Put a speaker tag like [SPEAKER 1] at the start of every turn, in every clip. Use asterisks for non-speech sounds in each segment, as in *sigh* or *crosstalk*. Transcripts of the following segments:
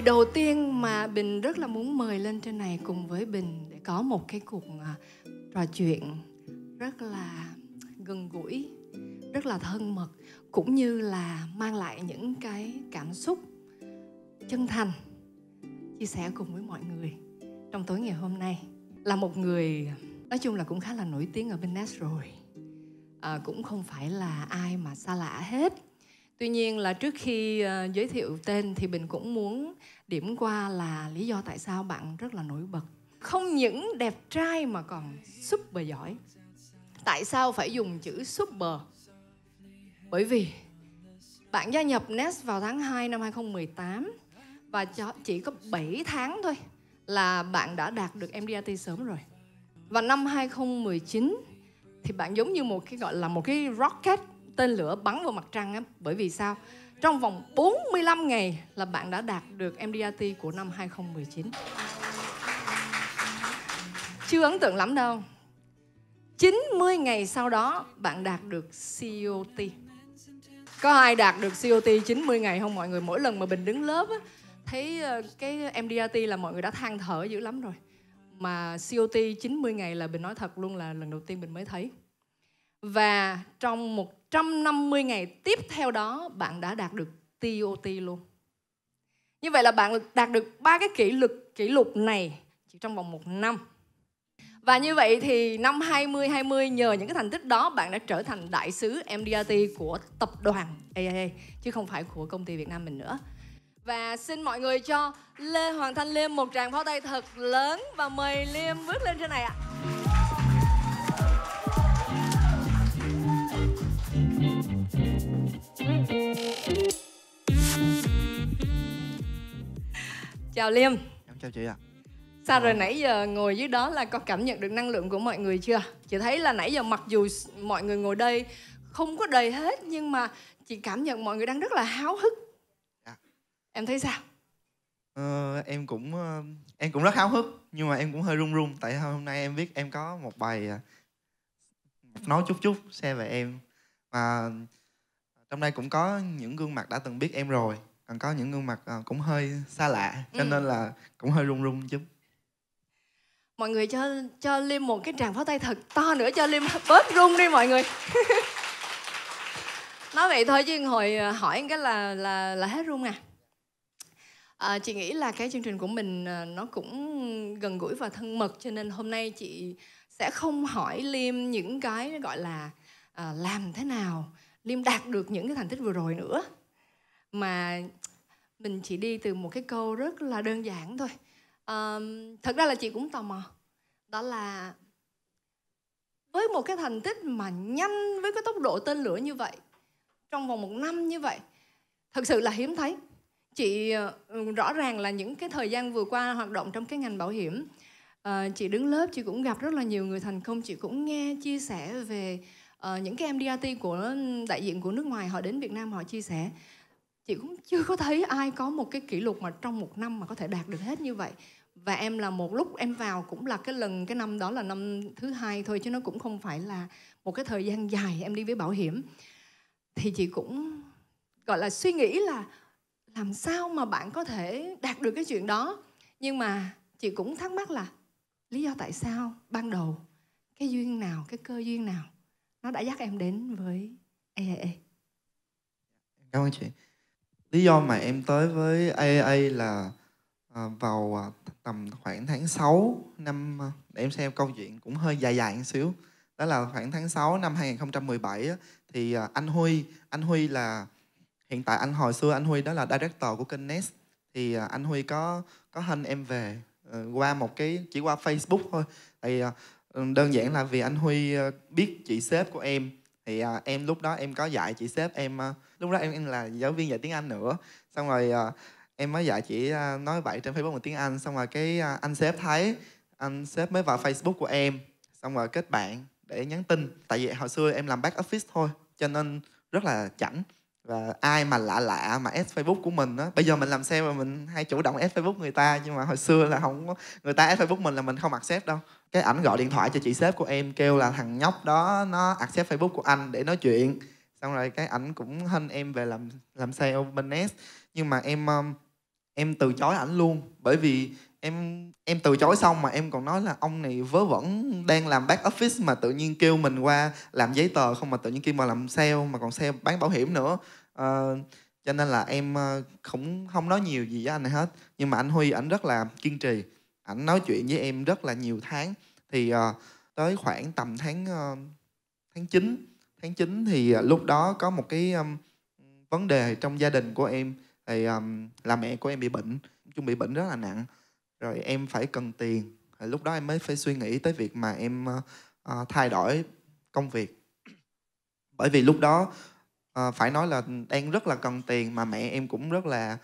[SPEAKER 1] người đầu tiên mà Bình rất là muốn mời lên trên này cùng với Bình để có một cái cuộc à, trò chuyện rất là gần gũi, rất là thân mật cũng như là mang lại những cái cảm xúc chân thành chia sẻ cùng với mọi người trong tối ngày hôm nay là một người nói chung là cũng khá là nổi tiếng ở bên Nest rồi à, cũng không phải là ai mà xa lạ hết Tuy nhiên là trước khi uh, giới thiệu tên thì mình cũng muốn điểm qua là lý do tại sao bạn rất là nổi bật. Không những đẹp trai mà còn super giỏi. Tại sao phải dùng chữ super? Bởi vì bạn gia nhập Nest vào tháng 2 năm 2018 và chỉ có 7 tháng thôi là bạn đã đạt được MDRT sớm rồi. Và năm 2019 thì bạn giống như một cái gọi là một cái rocket tên lửa bắn vào mặt trăng á bởi vì sao trong vòng 45 ngày là bạn đã đạt được MDRT của năm 2019 chưa ấn tượng lắm đâu 90 ngày sau đó bạn đạt được COT có ai đạt được COT 90 ngày không mọi người mỗi lần mà mình đứng lớp á, thấy ờ, cái MDRT là mọi người đã than thở dữ lắm rồi mà COT 90 ngày là mình nói thật luôn là lần đầu tiên mình mới thấy và trong một 150 ngày tiếp theo đó bạn đã đạt được TOT luôn. Như vậy là bạn đạt được ba cái kỷ lục kỷ lục này chỉ trong vòng một năm. Và như vậy thì năm 2020 nhờ những cái thành tích đó bạn đã trở thành đại sứ MDRT của tập đoàn AIA chứ không phải của công ty Việt Nam mình nữa. Và xin mọi người cho Lê Hoàng Thanh Liêm một tràng pháo tay thật lớn và mời Liêm bước lên trên này ạ. À. Chào Liêm chào chị ạ à. Sao ờ. rồi nãy giờ ngồi dưới đó là có cảm nhận được năng lượng của mọi người chưa? Chị thấy là nãy giờ mặc dù mọi người ngồi đây không có đầy hết nhưng mà chị cảm nhận mọi người đang rất là háo hức. À. Em thấy sao?
[SPEAKER 2] Ờ, em cũng ờ, em cũng rất háo hức nhưng mà em cũng hơi run run tại hôm nay em biết em có một bài ờ, nói chút chút xe về em và trong đây cũng có những gương mặt đã từng biết em rồi còn có những gương mặt ờ, cũng hơi xa lạ cho ừ. nên là cũng hơi run run chút
[SPEAKER 1] mọi người cho cho liêm một cái tràng pháo tay thật to nữa cho liêm bớt run đi mọi người *laughs* nói vậy thôi chứ hồi ờ, hỏi cái là là là hết run à. à chị nghĩ là cái chương trình của mình nó cũng gần gũi và thân mật cho nên hôm nay chị sẽ không hỏi liêm những cái gọi là à, làm thế nào liêm đạt được những cái thành tích vừa rồi nữa mà mình chỉ đi từ một cái câu rất là đơn giản thôi um, thật ra là chị cũng tò mò đó là với một cái thành tích mà nhanh với cái tốc độ tên lửa như vậy trong vòng một năm như vậy thật sự là hiếm thấy chị ờ, ừ, rõ ràng là những cái thời gian vừa qua hoạt động trong cái ngành bảo hiểm à, chị đứng lớp chị cũng gặp rất là nhiều người thành công chị cũng nghe chia sẻ về uh, những cái mdrt của đại diện của nước ngoài họ đến việt nam họ chia sẻ chị cũng chưa có thấy ai có một cái kỷ lục mà trong một năm mà có thể đạt được hết như vậy và em là một lúc em vào cũng là cái lần cái năm đó là năm thứ hai thôi chứ nó cũng không phải là một cái thời gian dài em đi với bảo hiểm thì chị cũng gọi là suy nghĩ là làm sao mà bạn có thể đạt được cái chuyện đó nhưng mà chị cũng thắc mắc là lý do tại sao ban đầu cái duyên nào cái cơ duyên nào nó đã dắt em đến với ê
[SPEAKER 2] cảm ơn chị lý do mà em tới với AA là à, vào à, tầm khoảng tháng 6 năm để à, em xem câu chuyện cũng hơi dài dài một xíu đó là khoảng tháng 6 năm 2017 thì anh Huy anh Huy là hiện tại anh hồi xưa anh Huy đó là director của kênh Nest thì anh Huy có có hình em về ờ, qua một cái chỉ qua Facebook thôi thì đơn giản là vì anh Huy ờ, biết chị sếp của em thì à, em lúc đó em có dạy chị sếp em à, lúc đó em em là giáo viên dạy tiếng Anh nữa xong rồi à, em mới dạy chị à, nói vậy trên Facebook một tiếng Anh xong rồi cái à, anh sếp thấy anh sếp mới vào Facebook của em xong rồi kết bạn để nhắn tin tại vì hồi xưa em làm back office thôi cho nên rất là chảnh và ai mà lạ lạ mà add Facebook của mình á bây giờ mình làm sale mà mình hay chủ động add Facebook người ta nhưng mà hồi xưa là không có người ta add Facebook mình là mình không accept đâu cái ảnh gọi điện thoại cho chị sếp của em kêu là thằng nhóc đó nó accept Facebook của anh để nói chuyện xong rồi cái ảnh cũng hên em về làm làm sale bên S nhưng mà em um, em từ chối ảnh luôn bởi vì em em từ chối xong mà em còn nói là ông này vớ vẩn đang làm back office mà tự nhiên kêu mình qua làm giấy tờ không mà tự nhiên kêu mà làm sale mà còn sale bán bảo hiểm nữa Ờ, cho nên là em ờ, không không nói nhiều gì với anh này hết nhưng mà anh Huy ảnh rất là kiên trì ảnh nói chuyện với em rất là nhiều tháng thì uh, tới khoảng tầm tháng uh, tháng 9 tháng 9 thì uh, lúc đó có một cái um, vấn đề trong gia đình của em thì um, là mẹ của em bị bệnh chung bị bệnh rất là nặng rồi em phải cần tiền thì lúc đó em mới phải suy nghĩ tới việc mà em uh, thay đổi công việc bởi vì lúc đó Ờ, phải nói là đang rất là cần tiền mà mẹ em cũng rất là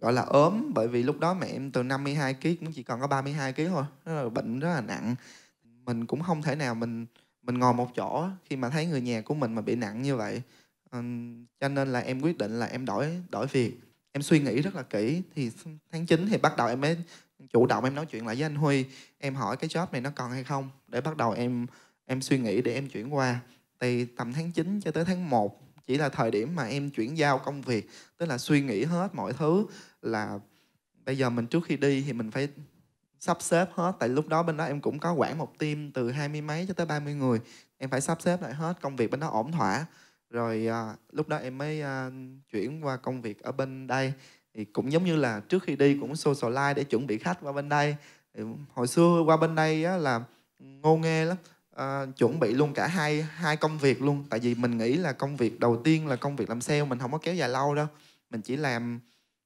[SPEAKER 2] gọi là ốm bởi vì lúc đó mẹ em từ 52 kg cũng chỉ còn có 32 kg thôi rất là bệnh rất là nặng mình cũng không thể nào mình mình ngồi một chỗ khi mà thấy người nhà của mình mà bị nặng như vậy ờ, cho nên là em quyết định là em đổi đổi việc em suy nghĩ rất là kỹ thì tháng 9 thì bắt đầu em mới chủ động em nói chuyện lại với anh Huy em hỏi cái job này nó còn hay không để bắt đầu em em suy nghĩ để em chuyển qua thì tầm tháng 9 cho tới tháng 1 chỉ là thời điểm mà em chuyển giao công việc tức là suy nghĩ hết mọi thứ là bây giờ mình trước khi đi thì mình phải sắp xếp hết tại lúc đó bên đó em cũng có quản một team từ hai mươi mấy cho tới ba mươi người em phải sắp xếp lại hết công việc bên đó ổn thỏa rồi à, lúc đó em mới à, chuyển qua công việc ở bên đây thì cũng giống như là trước khi đi cũng social life để chuẩn bị khách qua bên đây thì hồi xưa qua bên đây á, là ngô nghe lắm à, chuẩn bị luôn cả hai hai công việc luôn tại vì mình nghĩ là công việc đầu tiên là công việc làm sale mình không có kéo dài lâu đâu mình chỉ làm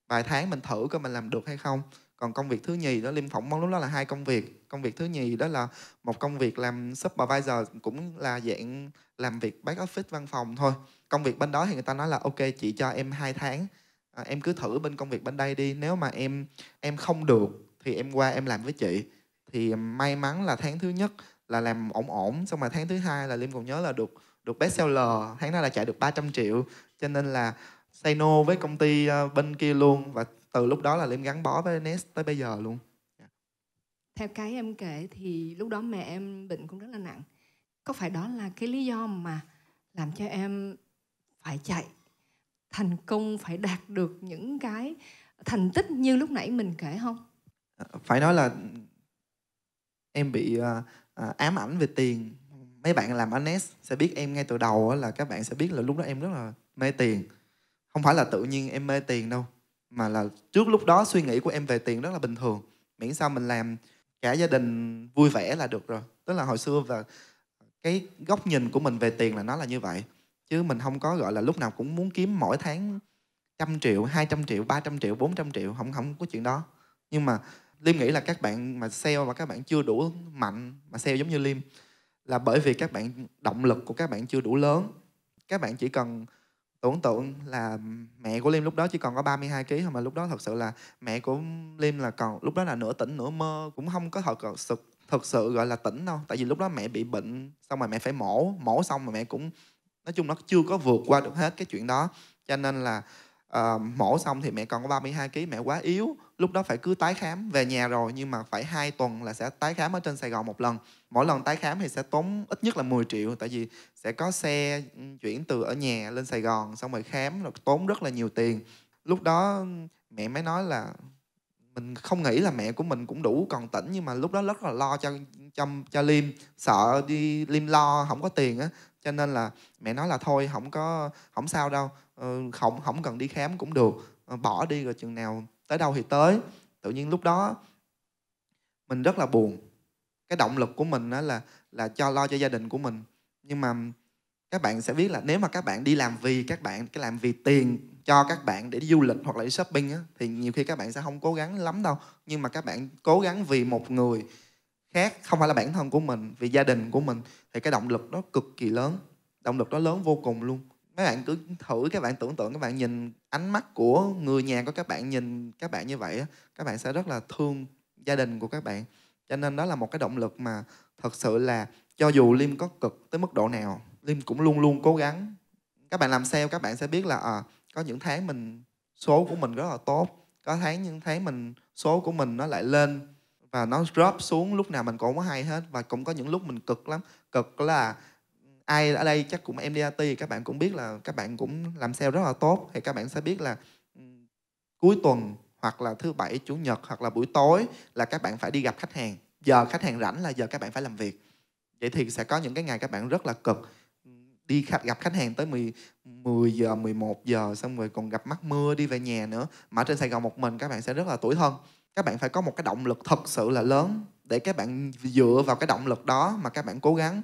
[SPEAKER 2] vài tháng mình thử coi mình làm được hay không còn công việc thứ nhì đó liêm phỏng mong lúc đó là hai công việc công việc thứ nhì đó là một công việc làm supervisor cũng là dạng làm việc back office văn phòng thôi công việc bên đó thì người ta nói là ok chị cho em hai tháng à, em cứ thử bên công việc bên đây đi nếu mà em em không được thì em qua em làm với chị thì may mắn là tháng thứ nhất là làm ổn ổn xong mà tháng thứ hai là liêm còn nhớ là được được best seller tháng đó là chạy được 300 triệu cho nên là say no với công ty ờ, bên kia luôn và từ lúc đó là liêm gắn bó với nest tới bây giờ luôn dạ.
[SPEAKER 1] theo cái em kể thì lúc đó mẹ em bệnh cũng rất là nặng có phải đó là cái lý do mà làm cho em phải chạy thành công phải đạt được những cái thành tích như lúc nãy mình kể không
[SPEAKER 2] ờ, phải nói là em bị ờ, À, ám ảnh về tiền mấy bạn làm Anes sẽ biết em ngay từ đầu là các bạn sẽ biết là lúc đó em rất là mê tiền không phải là tự nhiên em mê tiền đâu mà là trước lúc đó suy nghĩ của em về tiền rất là bình thường miễn sao mình làm cả gia đình vui vẻ là được rồi tức là hồi xưa và cái góc nhìn của mình về tiền là nó là như vậy chứ mình không có gọi là lúc nào cũng muốn kiếm mỗi tháng trăm triệu, hai trăm triệu, ba trăm triệu, bốn trăm triệu không không có chuyện đó. Nhưng mà Liêm nghĩ là các bạn mà sale và các bạn chưa đủ mạnh mà sale giống như Liêm là bởi vì các bạn động lực của các bạn chưa đủ lớn. Các bạn chỉ cần tưởng tượng là mẹ của Liêm lúc đó chỉ còn có 32 kg thôi mà lúc đó thật sự là mẹ của Liêm là còn lúc đó là nửa tỉnh nửa mơ cũng không có thật sự thật sự gọi là tỉnh đâu tại vì lúc đó mẹ bị bệnh xong rồi mẹ phải mổ mổ xong rồi mẹ cũng nói chung nó chưa có vượt qua được hết cái chuyện đó cho nên là uh, mổ xong thì mẹ còn có 32 kg mẹ quá yếu lúc đó phải cứ tái khám về nhà rồi nhưng mà phải hai tuần là sẽ tái khám ở trên Sài Gòn một lần mỗi lần tái khám thì sẽ tốn ít nhất là 10 triệu tại vì sẽ có xe ừ, chuyển từ ở nhà lên Sài Gòn xong rồi khám rồi tốn rất là nhiều tiền lúc đó mẹ mới nói là mình không nghĩ là mẹ của mình cũng đủ còn tỉnh nhưng mà lúc đó rất là lo cho cho cho Lim sợ đi Lim lo không có tiền á cho nên là mẹ nói là thôi không có không sao đâu ừ, không không cần đi khám cũng được ờ, bỏ đi rồi chừng nào tới đâu thì tới tự nhiên lúc đó mình rất là buồn cái động lực của mình đó là là cho lo cho gia đình của mình nhưng mà các bạn sẽ biết là nếu mà các bạn đi làm vì các bạn cái làm vì tiền cho các bạn để đi du lịch hoặc là đi shopping á, thì nhiều khi các bạn sẽ không cố gắng lắm đâu nhưng mà các bạn cố gắng vì một người khác không phải là bản thân của mình vì gia đình của mình thì cái động lực đó cực kỳ lớn động lực đó lớn vô cùng luôn mấy bạn cứ thử các bạn tưởng tượng các bạn nhìn ánh mắt của người nhà của các bạn nhìn các bạn như vậy các bạn sẽ rất là thương gia đình của các bạn cho nên đó là một cái động lực mà thật sự là cho dù liêm có cực tới mức độ nào liêm cũng luôn luôn cố gắng các bạn làm sale các bạn sẽ biết là à, có những tháng mình số của mình rất là tốt có tháng những tháng mình số của mình nó lại lên và nó drop xuống lúc nào mình cũng có hay hết và cũng có những lúc mình cực lắm cực là ai ở đây chắc cũng MDRT thì các bạn cũng biết là các bạn cũng làm sale rất là tốt thì các bạn sẽ biết là cuối tuần hoặc là thứ bảy chủ nhật hoặc là buổi tối là các bạn phải đi gặp khách hàng giờ khách hàng rảnh là giờ các bạn phải làm việc vậy thì sẽ có những cái ngày các bạn rất là cực đi khách, gặp khách hàng tới 10, 10 giờ 11 giờ xong rồi còn gặp mắt mưa đi về nhà nữa mà trên Sài Gòn một mình các bạn sẽ rất là tủi thân các bạn phải có một cái động lực thật sự là lớn để các bạn dựa vào cái động lực đó mà các bạn cố gắng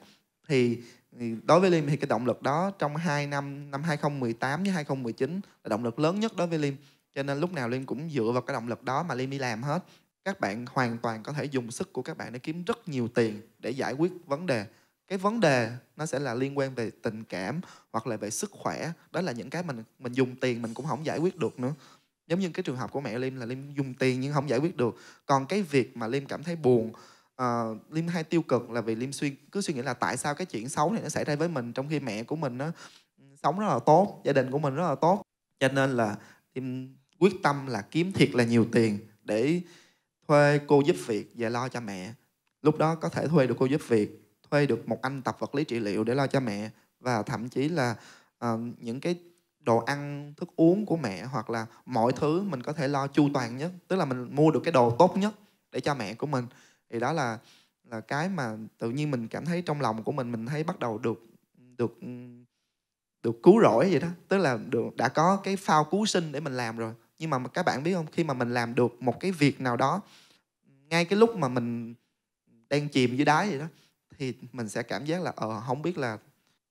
[SPEAKER 2] thì thì đối với Liêm thì cái động lực đó trong 2 năm năm 2018 với 2019 là động lực lớn nhất đối với Liêm cho nên lúc nào Liêm cũng dựa vào cái động lực đó mà Liêm đi làm hết các bạn hoàn toàn có thể dùng sức của các bạn để kiếm rất nhiều tiền để giải quyết vấn đề cái vấn đề nó sẽ là liên quan về tình cảm hoặc là về sức khỏe đó là những cái mình mình dùng tiền mình cũng không giải quyết được nữa giống như cái trường hợp của mẹ Liêm là Liêm dùng tiền nhưng không giải quyết được còn cái việc mà Liêm cảm thấy buồn uh, ờ, Liêm hay tiêu cực là vì Liêm suy cứ suy nghĩ là tại sao cái chuyện xấu này nó xảy ra với mình trong khi mẹ của mình nó ừ, sống rất là tốt, gia đình của mình rất là tốt. Cho nên là Liêm quyết tâm là kiếm thiệt là nhiều tiền để thuê cô giúp việc và lo cho mẹ. Lúc đó có thể thuê được cô giúp việc, thuê được một anh tập vật lý trị liệu để lo cho mẹ và thậm chí là uh, những cái đồ ăn thức uống của mẹ hoặc là mọi thứ mình có thể lo chu toàn nhất tức là mình mua được cái đồ tốt nhất để cho mẹ của mình thì đó là là cái mà tự nhiên mình cảm thấy trong lòng của mình mình thấy bắt đầu được được được cứu rỗi vậy đó tức là được đã có cái phao cứu sinh để mình làm rồi nhưng mà các bạn biết không khi mà mình làm được một cái việc nào đó ngay cái lúc mà mình đang chìm dưới đáy vậy đó thì mình sẽ cảm giác là ờ không biết là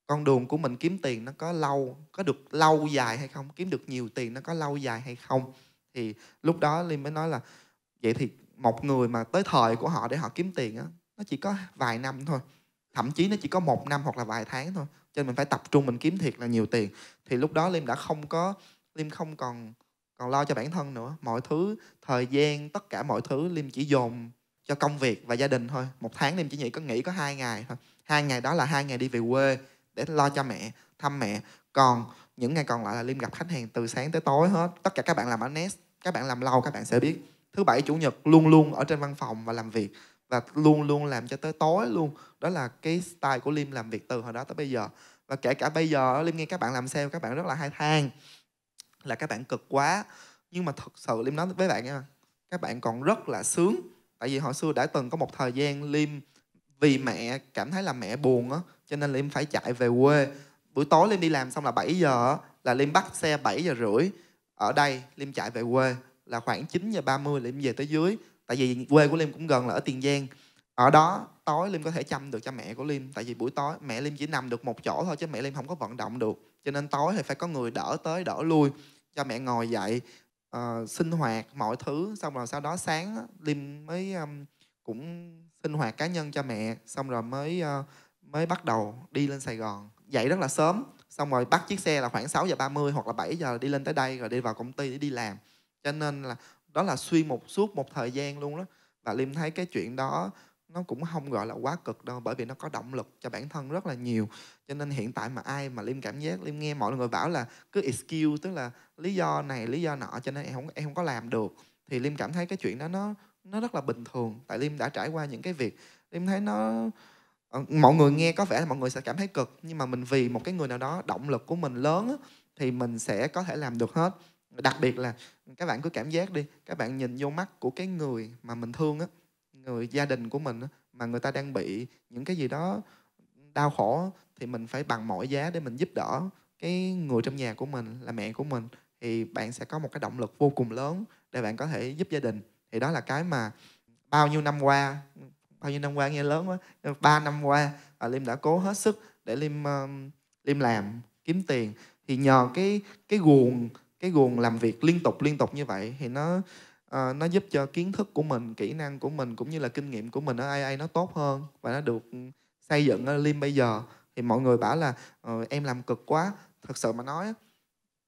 [SPEAKER 2] con đường của mình kiếm tiền nó có lâu có được lâu dài hay không kiếm được nhiều tiền nó có lâu dài hay không thì lúc đó liên mới nói là vậy thì một người mà tới thời của họ để họ kiếm tiền á nó chỉ có vài năm thôi thậm chí nó chỉ có một năm hoặc là vài tháng thôi cho nên mình phải tập trung mình kiếm thiệt là nhiều tiền thì lúc đó liêm đã không có liêm không còn còn lo cho bản thân nữa mọi thứ thời gian tất cả mọi thứ liêm chỉ dồn cho công việc và gia đình thôi một tháng liêm chỉ nghĩ có nghỉ có hai ngày thôi hai ngày đó là hai ngày đi về quê để lo cho mẹ thăm mẹ còn những ngày còn lại là liêm gặp khách hàng từ sáng tới tối hết tất cả các bạn làm ở nest các bạn làm lâu các bạn sẽ biết thứ bảy chủ nhật luôn luôn ở trên văn phòng và làm việc và luôn luôn làm cho tới tối luôn đó là cái style của lim làm việc từ hồi đó tới bây giờ và kể cả bây giờ lim nghe các bạn làm sale các bạn rất là hay than là các bạn cực quá nhưng mà thật sự lim nói với bạn nha các bạn còn rất là sướng tại vì hồi xưa đã từng có một thời gian lim vì mẹ cảm thấy là mẹ buồn á cho nên lim phải chạy về quê buổi tối lim đi làm xong là 7 giờ là lim bắt xe 7 giờ rưỡi ở đây lim chạy về quê là khoảng 9 giờ 30 là em về tới dưới tại vì quê của Liêm cũng gần là ở Tiền Giang ở đó tối Liêm có thể chăm được cho mẹ của Liêm tại vì buổi tối mẹ Liêm chỉ nằm được một chỗ thôi chứ mẹ Liêm không có vận động được cho nên tối thì phải có người đỡ tới đỡ lui cho mẹ ngồi dậy uh, sinh hoạt mọi thứ xong rồi sau đó sáng đó, Liêm mới um, cũng sinh hoạt cá nhân cho mẹ xong rồi mới uh, mới bắt đầu đi lên Sài Gòn dậy rất là sớm xong rồi bắt chiếc xe là khoảng 6 giờ 30 hoặc là 7 giờ đi lên tới đây rồi đi vào công ty để đi làm cho nên là đó là suy một suốt một thời gian luôn đó và liêm thấy cái chuyện đó nó cũng không gọi là quá cực đâu bởi vì nó có động lực cho bản thân rất là nhiều cho nên hiện tại mà ai mà liêm cảm giác liêm nghe mọi người bảo là cứ excuse tức là lý do này lý do nọ cho nên em không em không có làm được thì liêm cảm thấy cái chuyện đó nó nó rất là bình thường tại liêm đã trải qua những cái việc liêm thấy nó ờ, mọi người nghe có vẻ là mọi người sẽ cảm thấy cực nhưng mà mình vì một cái người nào đó động lực của mình lớn thì mình sẽ có thể làm được hết đặc biệt là các bạn cứ cảm giác đi các bạn nhìn vô mắt của cái người mà mình thương á người gia đình của mình á, mà người ta đang bị những cái gì đó đau khổ thì mình phải bằng mọi giá để mình giúp đỡ cái người trong nhà của mình là mẹ của mình thì bạn sẽ có một cái động lực vô cùng lớn để bạn có thể giúp gia đình thì đó là cái mà bao nhiêu năm qua bao nhiêu năm qua nghe lớn quá ba năm qua à, liêm đã cố hết sức để liêm uh, liêm làm kiếm tiền thì nhờ cái cái guồng cái guồng làm việc liên tục liên tục như vậy thì nó uh, nó giúp cho kiến thức của mình kỹ năng của mình cũng như là kinh nghiệm của mình ở AI nó tốt hơn và nó được xây dựng ở Lim bây giờ thì mọi người bảo là uh, em làm cực quá thật sự mà nói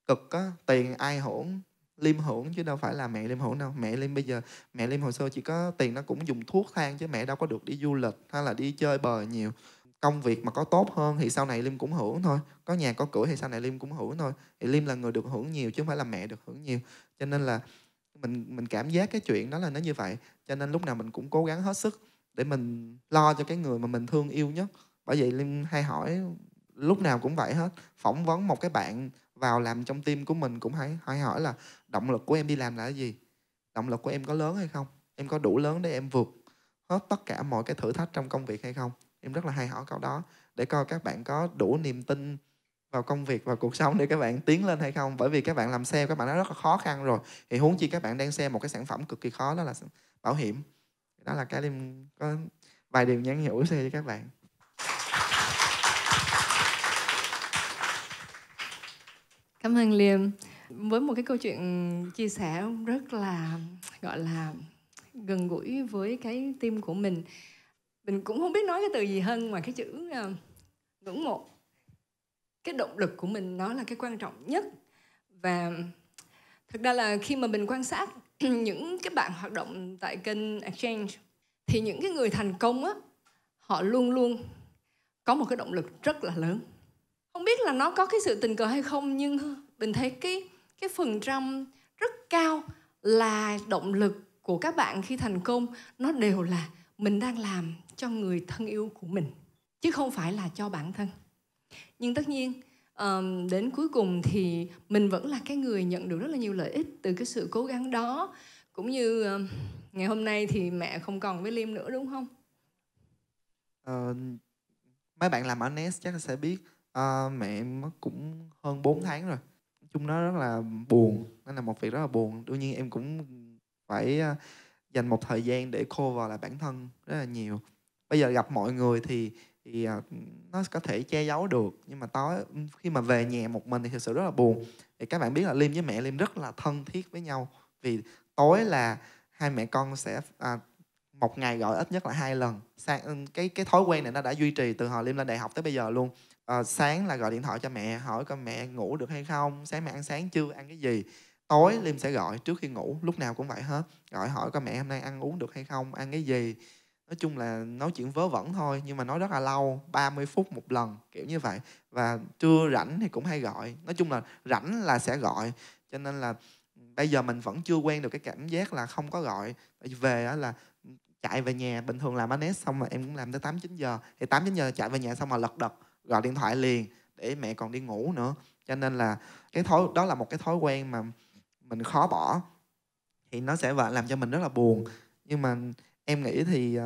[SPEAKER 2] cực á tiền ai hưởng Lim hưởng chứ đâu phải là mẹ Lim hưởng đâu mẹ Lim bây giờ mẹ Lim hồi xưa chỉ có tiền nó cũng dùng thuốc thang chứ mẹ đâu có được đi du lịch hay là đi chơi bời nhiều công việc mà có tốt hơn thì sau này Liêm cũng hưởng thôi có nhà có cửa thì sau này Liêm cũng hưởng thôi thì Liêm là người được hưởng nhiều chứ không phải là mẹ được hưởng nhiều cho nên là mình mình cảm giác cái chuyện đó là nó như vậy cho nên lúc nào mình cũng cố gắng hết sức để mình lo cho cái người mà mình thương yêu nhất bởi vậy Liêm hay hỏi lúc nào cũng vậy hết phỏng vấn một cái bạn vào làm trong tim của mình cũng hay, hay hỏi là động lực của em đi làm là cái gì động lực của em có lớn hay không em có đủ lớn để em vượt hết tất cả mọi cái thử thách trong công việc hay không em rất là hay hỏi câu đó để coi các bạn có đủ niềm tin vào công việc và cuộc sống để các bạn tiến lên hay không bởi vì các bạn làm sale các bạn đã rất là khó khăn rồi thì huống chi các bạn đang sale một cái sản phẩm cực kỳ khó đó là bảo hiểm đó là cái em có vài điều nhắn nhủ xe cho các bạn
[SPEAKER 1] cảm ơn liêm với một cái câu chuyện chia sẻ rất là gọi là gần gũi với cái tim của mình mình cũng không biết nói cái từ gì hơn ngoài cái chữ uh, ngưỡng mộ cái động lực của mình nó là cái quan trọng nhất và thực ra là khi mà mình quan sát *clears throat* những cái bạn hoạt động tại kênh exchange thì những cái người thành công á họ luôn luôn có một cái động lực rất là lớn không biết là nó có cái sự tình cờ hay không nhưng mình thấy cái cái phần trăm rất cao là động lực của các bạn khi thành công nó đều là mình đang làm cho người thân yêu của mình chứ không phải là cho bản thân nhưng tất nhiên um, đến cuối cùng thì mình vẫn là cái người nhận được rất là nhiều lợi ích từ cái sự cố gắng đó cũng như um, ngày hôm nay thì mẹ không còn với liêm nữa đúng không
[SPEAKER 2] uh, mấy bạn làm ở nest chắc sẽ biết uh, mẹ mất cũng hơn 4 tháng rồi nói chung nó rất là buồn nó là một việc rất là buồn đương nhiên em cũng phải uh, dành một thời gian để cover lại bản thân rất là nhiều bây giờ gặp mọi người thì thì à, nó có thể che giấu được nhưng mà tối khi mà về nhà một mình thì thực sự rất là buồn thì các bạn biết là Liêm với mẹ Liêm rất là thân thiết với nhau vì tối là hai mẹ con sẽ à, một ngày gọi ít nhất là hai lần sáng ừ, cái cái thói quen này nó đã duy trì từ hồi Liêm lên đại học tới bây giờ luôn à, sáng là gọi điện thoại cho mẹ hỏi con mẹ ngủ được hay không sáng mẹ ăn sáng chưa ăn cái gì tối Liêm sẽ gọi trước khi ngủ lúc nào cũng vậy hết gọi hỏi con mẹ hôm nay ăn uống được hay không ăn cái gì nói chung là nói chuyện vớ vẩn thôi nhưng mà nói rất là lâu 30 phút một lần kiểu như vậy và trưa rảnh thì cũng hay gọi nói chung là rảnh là sẽ gọi cho nên là bây giờ mình vẫn chưa quen được cái cảm giác là không có gọi về là chạy về nhà bình thường làm anes xong mà em cũng làm tới 8 9 giờ thì 8 9 giờ chạy về nhà xong mà lật đật gọi điện thoại liền để mẹ còn đi ngủ nữa cho nên là cái thói đó là một cái thói quen mà mình khó bỏ thì nó sẽ làm cho mình rất là buồn nhưng mà em nghĩ thì uh,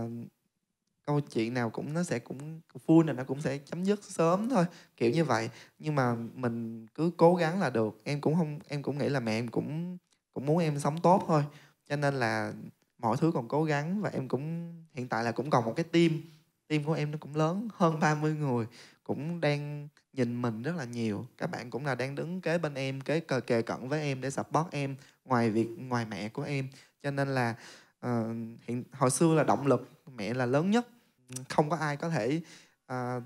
[SPEAKER 2] câu chuyện nào cũng nó sẽ cũng vui là nó cũng sẽ chấm dứt sớm thôi kiểu như vậy nhưng mà mình cứ cố gắng là được em cũng không em cũng nghĩ là mẹ em cũng cũng muốn em sống tốt thôi cho nên là mọi thứ còn cố gắng và em cũng hiện tại là cũng còn một cái tim tim của em nó cũng lớn hơn 30 người cũng đang nhìn mình rất là nhiều các bạn cũng là đang đứng kế bên em kế kề cận với em để support em ngoài việc ngoài mẹ của em cho nên là Ờ, hiện hồi xưa là động lực mẹ là lớn nhất không có ai có thể à,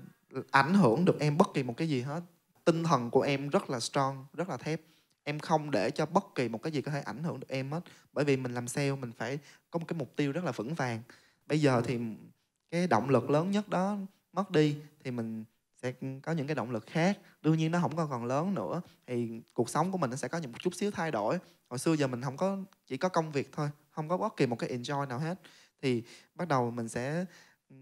[SPEAKER 2] ảnh hưởng được em bất kỳ một cái gì hết tinh thần của em rất là strong rất là thép em không để cho bất kỳ một cái gì có thể ảnh hưởng được em hết bởi vì mình làm sale mình phải có một cái mục tiêu rất là vững vàng bây giờ thì cái động lực lớn nhất đó mất đi thì mình sẽ có những cái động lực khác đương nhiên nó không còn còn lớn nữa thì cuộc sống của mình nó sẽ có những một chút xíu thay đổi hồi xưa giờ mình không có chỉ có công việc thôi không có bất kỳ một cái enjoy nào hết thì bắt đầu mình sẽ ừ,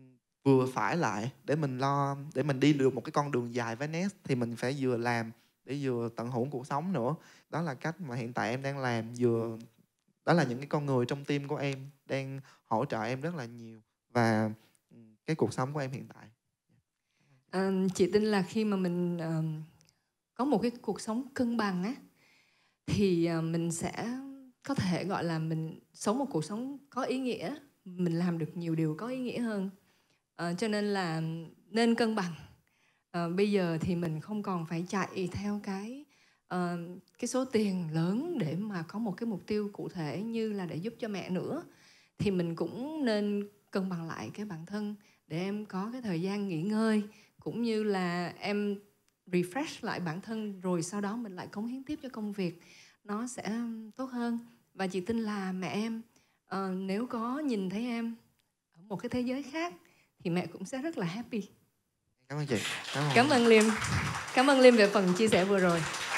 [SPEAKER 2] vừa phải lại để mình lo để mình đi được một cái con đường dài với nest thì mình phải vừa làm để vừa tận hưởng cuộc sống nữa đó là cách mà hiện tại em đang làm vừa đó là những cái con người trong tim của em đang hỗ trợ em rất là nhiều và ừ, cái cuộc sống của em hiện tại
[SPEAKER 1] à, chị tin là khi mà mình uh, có một cái cuộc sống cân bằng á thì uh, mình sẽ có thể gọi là mình sống một cuộc sống có ý nghĩa mình làm được nhiều điều có ý nghĩa hơn à, cho nên là nên cân bằng à, bây giờ thì mình không còn phải chạy theo cái à, cái số tiền lớn để mà có một cái mục tiêu cụ thể như là để giúp cho mẹ nữa thì mình cũng nên cân bằng lại cái bản thân để em có cái thời gian nghỉ ngơi cũng như là em refresh lại bản thân rồi sau đó mình lại cống hiến tiếp cho công việc nó sẽ tốt hơn và chị tin là mẹ em uh, nếu có nhìn thấy em ở một cái thế giới khác thì mẹ cũng sẽ rất là happy
[SPEAKER 2] cảm ơn chị cảm ơn, cảm ơn liêm
[SPEAKER 1] cảm ơn liêm về phần chia sẻ vừa rồi